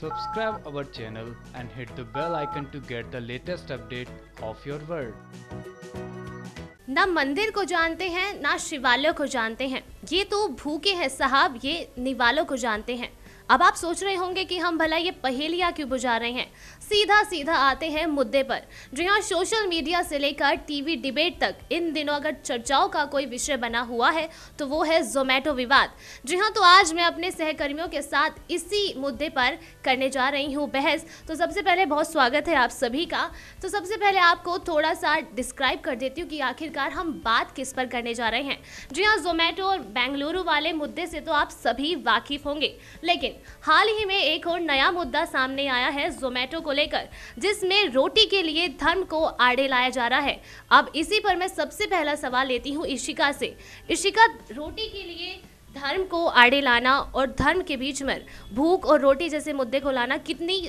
Subscribe our channel and hit the bell icon to get the latest update of your world. ना मंदिर को जानते हैं ना शिवालय को जानते हैं ये तो भूखे हैं साहब ये निवालों को जानते हैं अब आप सोच रहे होंगे कि हम भला ये पहेलियाँ क्यों बुझा रहे हैं सीधा सीधा आते हैं मुद्दे पर जी हाँ सोशल मीडिया से लेकर टीवी डिबेट तक इन दिनों अगर चर्चाओं का कोई विषय बना हुआ है तो वो है जोमेटो विवाद जी हाँ तो आज मैं अपने सहकर्मियों के साथ इसी मुद्दे पर करने जा रही हूँ बहस तो सबसे पहले बहुत स्वागत है आप सभी का तो सबसे पहले आपको थोड़ा सा डिस्क्राइब कर देती हूँ कि आखिरकार हम बात किस पर करने जा रहे हैं जी हाँ जोमेटो और बेंगलुरु वाले मुद्दे से तो आप सभी वाकिफ होंगे लेकिन हाल ही में एक और नया मुद्दा सामने आया है जोमेटो को लेकर जिसमें रोटी के लिए धर्म को आड़े लाया जा रहा है अब इसी पर मैं सबसे पहला सवाल लेती हूँ इशिका से इशिका रोटी के लिए धर्म को आड़े लाना और धर्म के बीच में भूख और रोटी जैसे मुद्दे को लाना कितनी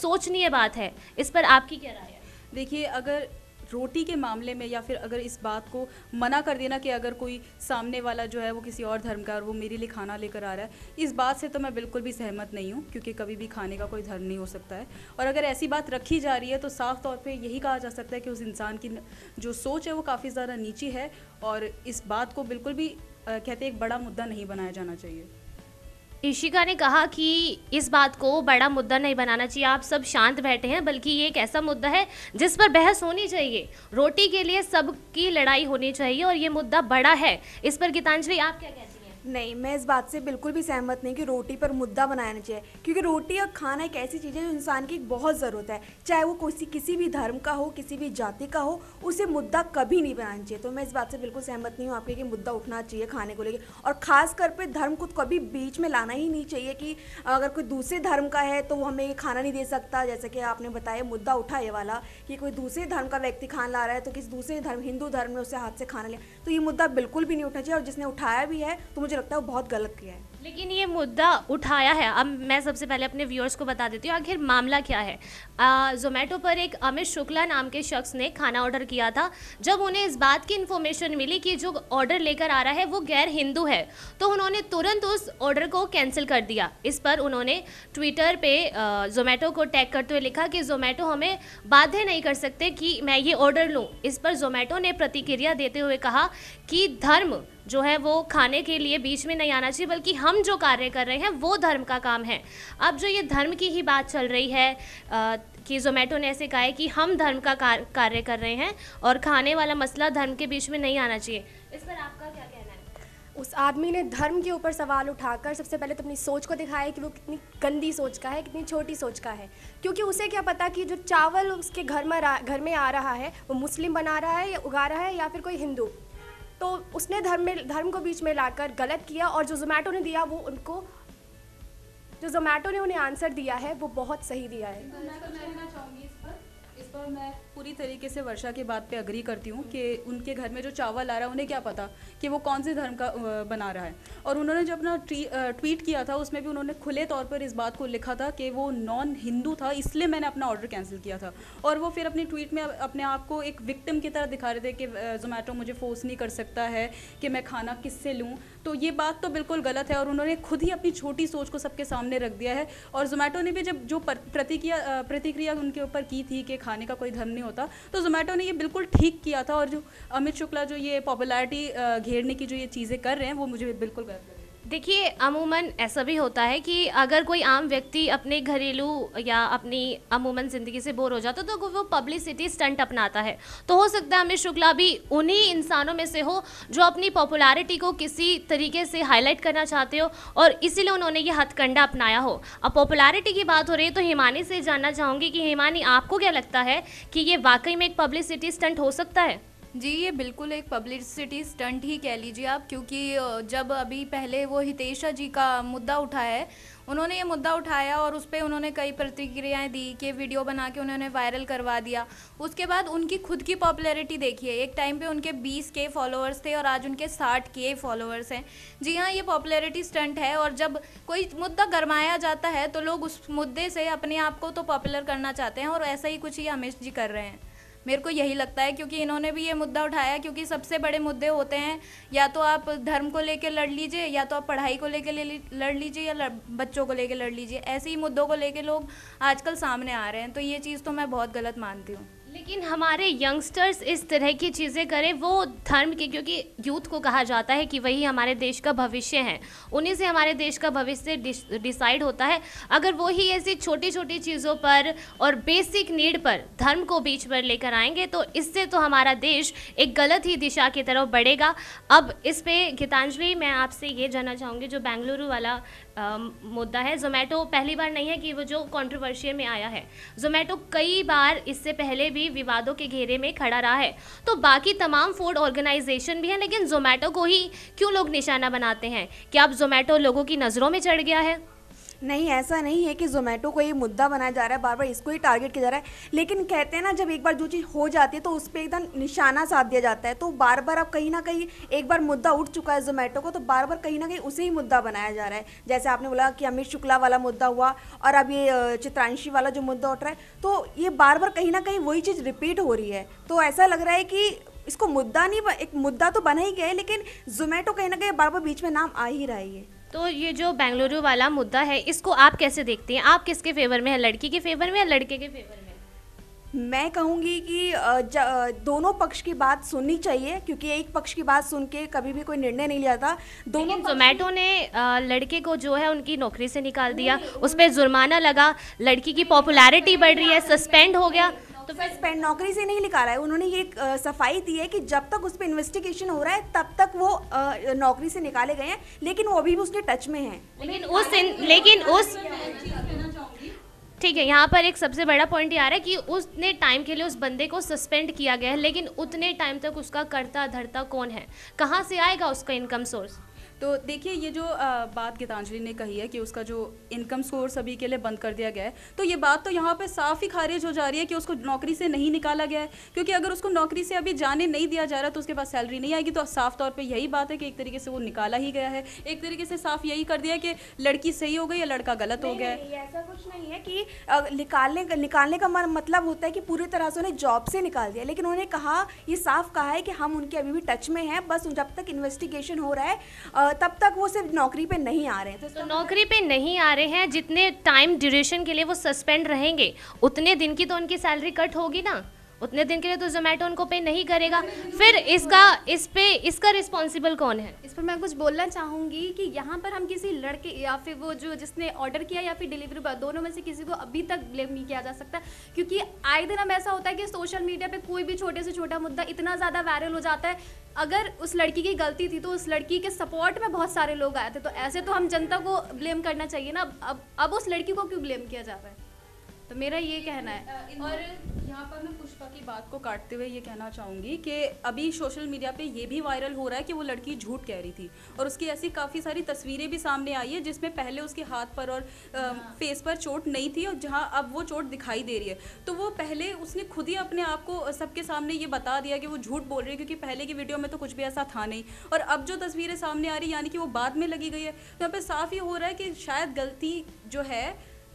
सोचनीय बात है इस पर आपकी क्या राय है देखिए अगर रोटी के मामले में या फिर अगर इस बात को मना कर देना कि अगर कोई सामने वाला जो है वो किसी और धर्म का और वो मेरे लिए खाना लेकर आ रहा है इस बात से तो मैं बिल्कुल भी सहमत नहीं हूँ क्योंकि कभी भी खाने का कोई धर्म नहीं हो सकता है और अगर ऐसी बात रखी जा रही है तो साफ तौर पर यही कहा जा सकता है कि उस इंसान की जो सोच है वो काफ़ी ज़्यादा नीची है और इस बात को बिल्कुल भी कहते एक बड़ा मुद्दा नहीं बनाया जाना चाहिए ईशिका ने कहा कि इस बात को बड़ा मुद्दा नहीं बनाना चाहिए आप सब शांत बैठे हैं बल्कि ये एक ऐसा मुद्दा है जिस पर बहस होनी चाहिए रोटी के लिए सबकी लड़ाई होनी चाहिए और ये मुद्दा बड़ा है इस पर गीतांजलि आप क्या कहते हैं नहीं मैं इस बात से बिल्कुल भी सहमत नहीं कि रोटी पर मुद्दा बनाना चाहिए क्योंकि रोटी और खाना एक ऐसी चीज़ है जो इंसान की बहुत ज़रूरत है चाहे वो किसी किसी भी धर्म का हो किसी भी जाति का हो उसे मुद्दा कभी नहीं बनाना चाहिए तो मैं इस बात से बिल्कुल सहमत नहीं हूँ आपके कि मुद्दा उठना चाहिए खाने को लेकर और ख़ास कर पे धर्म को तो कभी बीच में लाना ही नहीं चाहिए कि अगर कोई दूसरे धर्म का है तो वो हमें ये खाना नहीं दे सकता जैसे कि आपने बताया मुद्दा उठा ये वाला कि कोई दूसरे धर्म का व्यक्ति खाना ला रहा है तो किसी दूसरे धर्म हिंदू धर्म ने उसे हाथ से खाना लिया तो ये मुद्दा बिल्कुल भी नहीं उठना चाहिए और जिसने उठाया भी है तो मुझे मुझे लगता है वो बहुत गलत किया है लेकिन ये मुद्दा उठाया है अब मैं सबसे पहले अपने व्यूअर्स को बता देती हूँ आखिर मामला क्या है जोमेटो पर एक अमित शुक्ला नाम के शख्स ने खाना ऑर्डर किया था जब उन्हें इस बात की इन्फॉर्मेशन मिली कि जो ऑर्डर लेकर आ रहा है वो गैर हिंदू है तो उन्होंने तुरंत उस ऑर्डर को कैंसिल कर दिया इस पर उन्होंने ट्विटर पर जोमेटो को टैग करते हुए लिखा कि जोमेटो हमें बाध्य नहीं कर सकते कि मैं ये ऑर्डर लूँ इस पर जोमेटो ने प्रतिक्रिया देते हुए कहा कि धर्म जो है वो खाने के लिए बीच में नहीं आना चाहिए बल्कि हम हम जो कार्य कर रहे हैं वो धर्म का काम है अब जो ये धर्म की ही बात चल रही है आ, कि जोमेटो ने ऐसे कहा है कि हम धर्म का कार्य कर रहे हैं और खाने वाला मसला धर्म के बीच में नहीं आना चाहिए इस पर आपका क्या कहना है उस आदमी ने धर्म के ऊपर सवाल उठाकर सबसे पहले तो अपनी सोच को दिखाया कि वो कितनी गंदी सोच का है कितनी छोटी सोच का है क्योंकि उसे क्या पता कि जो चावल उसके घर में घर में आ रहा है वो मुस्लिम बना रहा है या उगा रहा है या फिर कोई हिंदू तो उसने धर्म में धर्म को बीच में लाकर गलत किया और जो जोमेटो ने दिया वो उनको जो जोमेटो ने उन्हें आंसर दिया है वो बहुत सही दिया है पर मैं पूरी तरीके से वर्षा के बात पे अग्री करती हूँ कि उनके घर में जो चावल आ रहा है उन्हें क्या पता कि वो कौन से धर्म का बना रहा है और उन्होंने जो अपना ट्वीट किया था उसमें भी उन्होंने खुले तौर पर इस बात को लिखा था कि वो नॉन हिंदू था इसलिए मैंने अपना ऑर्डर कैंसिल किया था और वो फिर अपनी ट्वीट में अपने आप को एक विक्टिम की तरह दिखा रहे थे कि जोमेटो मुझे फोर्स नहीं कर सकता है कि मैं खाना किससे लूँ तो ये बात तो बिल्कुल गलत है और उन्होंने खुद ही अपनी छोटी सोच को सबके सामने रख दिया है और जोमेटो ने भी जब जो प्रतिक्रिया प्रतिक्रिया उनके ऊपर की थी कि खाने का कोई धर्म नहीं होता तो जोमेटो ने ये बिल्कुल ठीक किया था और जो अमित शुक्ला जो ये पॉपुलैरिटी घेरने की जो ये चीज़ें कर रहे हैं वो मुझे बिल्कुल गलत देखिए अमूमन ऐसा भी होता है कि अगर कोई आम व्यक्ति अपने घरेलू या अपनी अमूमन ज़िंदगी से बोर हो जाता तो वो पब्लिसिटी स्टंट अपनाता है तो हो सकता है अमित शुक्ला भी उन्हीं इंसानों में से हो जो अपनी पॉपुलैरिटी को किसी तरीके से हाईलाइट करना चाहते हो और इसीलिए उन्होंने ये हथकंडा अपनाया हो अब पॉपुलैरिटी की बात हो रही है तो हिमानी से जानना चाहूँगी कि हिमानी आपको क्या लगता है कि ये वाकई में एक पब्लिसिटी स्टंट हो सकता है जी ये बिल्कुल एक पब्लिसिटी स्टंट ही कह लीजिए आप क्योंकि जब अभी पहले वो हितेशा जी का मुद्दा उठा है उन्होंने ये मुद्दा उठाया और उस पर उन्होंने कई प्रतिक्रियाएं दी कि वीडियो बना के उन्होंने वायरल करवा दिया उसके बाद उनकी खुद की पॉपुलैरिटी देखिए एक टाइम पे उनके 20 के फॉलोअर्स थे और आज उनके 60 के फॉलोअर्स हैं जी हाँ ये पॉपुलैरिटी स्टंट है और जब कोई मुद्दा गरमाया जाता है तो लोग उस मुद्दे से अपने आप को तो पॉपुलर करना चाहते हैं और ऐसा ही कुछ ही अमित जी कर रहे हैं मेरे को यही लगता है क्योंकि इन्होंने भी ये मुद्दा उठाया क्योंकि सबसे बड़े मुद्दे होते हैं या तो आप धर्म को लेकर लड़ लीजिए या तो आप पढ़ाई को लेकर ले, लड़ लीजिए या बच्चों को लेकर लड़ लीजिए ऐसे ही मुद्दों को लेकर लोग आजकल सामने आ रहे हैं तो ये चीज़ तो मैं बहुत गलत मानती हूँ लेकिन हमारे यंगस्टर्स इस तरह की चीज़ें करें वो धर्म के क्योंकि यूथ को कहा जाता है कि वही हमारे देश का भविष्य है उन्हीं से हमारे देश का भविष्य डिसाइड होता है अगर वो ही ऐसी छोटी छोटी चीज़ों पर और बेसिक नीड पर धर्म को बीच पर लेकर आएंगे तो इससे तो हमारा देश एक गलत ही दिशा की तरफ बढ़ेगा अब इस पर गीतांजलि मैं आपसे ये जानना चाहूँगी जो बेंगलुरु वाला आ, मुद्दा है जोमेटो पहली बार नहीं है कि वो जो कॉन्ट्रोवर्शियल में आया है जोमेटो कई बार इससे पहले भी भी विवादों के घेरे में खड़ा रहा है तो बाकी तमाम फूड ऑर्गेनाइजेशन भी है लेकिन जोमेटो को ही क्यों लोग निशाना बनाते हैं क्या अब जोमेटो लोगों की नज़रों में चढ़ गया है नहीं ऐसा नहीं है कि जोमेटो को ये मुद्दा बनाया जा रहा है बार बार इसको ही टारगेट किया जा रहा है लेकिन कहते हैं ना जब एक बार जो चीज़ हो जाती है तो उस पर एकदम निशाना साध दिया जाता है तो बार बार अब कहीं ना कहीं एक बार मुद्दा उठ चुका है जोमेटो को तो बार बार कहीं ना कहीं उसे ही मुद्दा बनाया जा रहा है जैसे आपने बोला कि अमित शुक्ला वाला मुद्दा हुआ और अब ये चित्रांशी वाला जो मुद्दा उठ रहा है तो ये बार बार कहीं ना कहीं वही चीज़ रिपीट हो रही है तो ऐसा लग रहा है कि इसको मुद्दा नहीं एक मुद्दा तो बना ही गया है लेकिन जोमेटो कहीं ना कहीं बार बार बीच में नाम आ ही रहा है तो ये जो बेंगलुरु वाला मुद्दा है इसको आप कैसे देखते हैं आप किसके फेवर में है लड़की के फेवर में या लड़के के फेवर में मैं कहूँगी कि दोनों पक्ष की बात सुननी चाहिए क्योंकि एक पक्ष की बात सुन के कभी भी कोई निर्णय नहीं लिया था दोनों जोमेटो ने लड़के को जो है उनकी नौकरी से निकाल दिया उस पर जुर्माना लगा लड़की की पॉपुलैरिटी बढ़ रही है सस्पेंड हो गया तो फिर नौकरी से नहीं निकाला है उन्होंने ये सफाई दी है कि जब तक उस पर इन्वेस्टिगेशन हो रहा है तब तक वो नौकरी से निकाले गए हैं लेकिन वो अभी भी उसके टच में है लेकिन उस लेकिन उस ठीक है यहाँ पर एक सबसे बड़ा पॉइंट ये आ रहा है कि उसने टाइम के लिए उस बंदे को सस्पेंड किया गया है लेकिन उतने टाइम तक उसका करता धरता कौन है कहाँ से आएगा उसका इनकम सोर्स तो देखिए ये जो आ, बात गीतांजलि ने कही है कि उसका जो इनकम सोर्स अभी के लिए बंद कर दिया गया है तो ये बात तो यहाँ पे साफ ही खारिज हो जा रही है कि उसको नौकरी से नहीं निकाला गया है क्योंकि अगर उसको नौकरी से अभी जाने नहीं दिया जा रहा तो उसके पास सैलरी नहीं आएगी तो साफ तौर पर यही बात है कि एक तरीके से वो निकाला ही गया है एक तरीके से साफ यही कर दिया कि लड़की सही हो गई या लड़का गलत हो गया ऐसा कुछ नहीं है कि निकालने निकालने का मतलब होता है कि पूरी तरह से उन्हें जॉब से निकाल दिया लेकिन उन्होंने कहा ये साफ कहा है कि हम उनके अभी भी टच में हैं बस जब तक इन्वेस्टिगेशन हो रहा है तब तक वो सिर्फ नौकरी पे नहीं आ रहे हैं तो, तो नौकरी पे नहीं आ रहे हैं जितने टाइम ड्यूरेशन के लिए वो सस्पेंड रहेंगे उतने दिन की तो उनकी सैलरी कट होगी ना उतने दिन के लिए तो जोमेटो उनको पे नहीं करेगा फिर इसका इस पे इसका रिस्पॉन्सिबल कौन है इस पर मैं कुछ बोलना चाहूँगी कि यहाँ पर हम किसी लड़के या फिर वो जो जिसने ऑर्डर किया या फिर डिलीवरी बॉय दोनों में से किसी को अभी तक ब्लेम नहीं किया जा सकता क्योंकि आए दिन अब ऐसा होता है कि सोशल मीडिया पर कोई भी छोटे से छोटा मुद्दा इतना ज़्यादा वायरल हो जाता है अगर उस लड़की की गलती थी तो उस लड़की के सपोर्ट में बहुत सारे लोग आए थे तो ऐसे तो हम जनता को ब्लेम करना चाहिए ना अब अब उस लड़की को क्यों ब्लेम किया जा रहा है तो मेरा ये कहना है और यहाँ पर मैं पुष्पा की बात को काटते हुए ये कहना चाहूँगी कि अभी सोशल मीडिया पे ये भी वायरल हो रहा है कि वो लड़की झूठ कह रही थी और उसकी ऐसी काफ़ी सारी तस्वीरें भी सामने आई है जिसमें पहले उसके हाथ पर और आ, फेस हाँ। पर चोट नहीं थी और जहाँ अब वो चोट दिखाई दे रही है तो वो पहले उसने खुद ही अपने आप को सबके सामने ये बता दिया कि वो झूठ बोल रही है क्योंकि पहले की वीडियो में तो कुछ भी ऐसा था नहीं और अब जो तस्वीरें सामने आ रही यानी कि वो बाद में लगी गई है तो यहाँ पर साफ ही हो रहा है कि शायद गलती जो है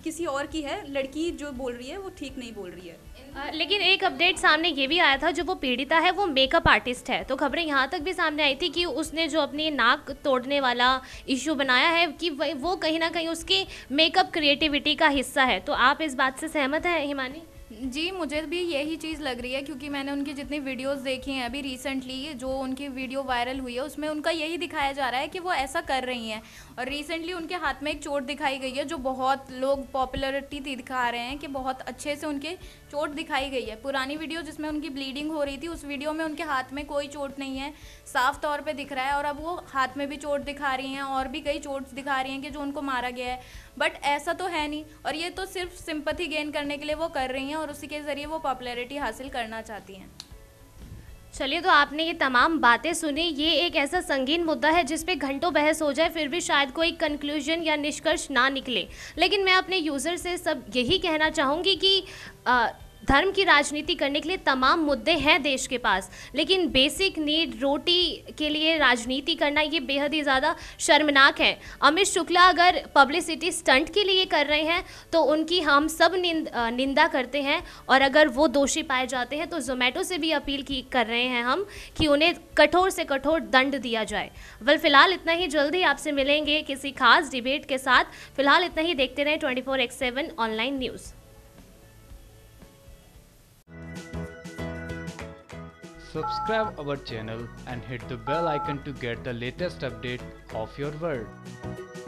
किसी और की है लड़की जो बोल रही है वो ठीक नहीं बोल रही है लेकिन एक अपडेट सामने ये भी आया था जो वो पीड़िता है वो मेकअप आर्टिस्ट है तो खबरें यहाँ तक भी सामने आई थी कि उसने जो अपनी नाक तोड़ने वाला इशू बनाया है कि वो कहीं ना कहीं उसकी मेकअप क्रिएटिविटी का हिस्सा है तो आप इस बात से सहमत हैं हिमानी जी मुझे भी यही चीज़ लग रही है क्योंकि मैंने उनकी जितनी वीडियोस देखी हैं अभी रिसेंटली जो उनकी वीडियो वायरल हुई है उसमें उनका यही दिखाया जा रहा है कि वो ऐसा कर रही हैं और रिसेंटली उनके हाथ में एक चोट दिखाई गई है जो बहुत लोग पॉपुलरिटी दिखा रहे हैं कि बहुत अच्छे से उनके चोट दिखाई गई है पुरानी वीडियो जिसमें उनकी ब्लीडिंग हो रही थी उस वीडियो में उनके हाथ में कोई चोट नहीं है साफ तौर पर दिख रहा है और अब वो हाथ में भी चोट दिखा रही हैं और भी कई चोट दिखा रही हैं कि जो उनको मारा गया है बट ऐसा तो है नहीं और ये तो सिर्फ सिंपथी गेन करने के लिए वो कर रही हैं और उसी के ज़रिए वो पॉपुलैरिटी हासिल करना चाहती हैं चलिए तो आपने ये तमाम बातें सुनी ये एक ऐसा संगीन मुद्दा है जिसपे घंटों बहस हो जाए फिर भी शायद कोई कंक्लूजन या निष्कर्ष ना निकले लेकिन मैं अपने यूज़र से सब यही कहना चाहूँगी कि आ, धर्म की राजनीति करने के लिए तमाम मुद्दे हैं देश के पास लेकिन बेसिक नीड रोटी के लिए राजनीति करना ये बेहद ही ज़्यादा शर्मनाक है अमित शुक्ला अगर पब्लिसिटी स्टंट के लिए कर रहे हैं तो उनकी हम सब निंद, निंदा करते हैं और अगर वो दोषी पाए जाते हैं तो जोमेटो से भी अपील की कर रहे हैं हम कि उन्हें कठोर से कठोर दंड दिया जाए वल फिलहाल इतना ही जल्दी आपसे मिलेंगे किसी खास डिबेट के साथ फिलहाल इतना ही देखते रहें twenty four online news subscribe our channel and hit the bell icon to get the latest update of your world.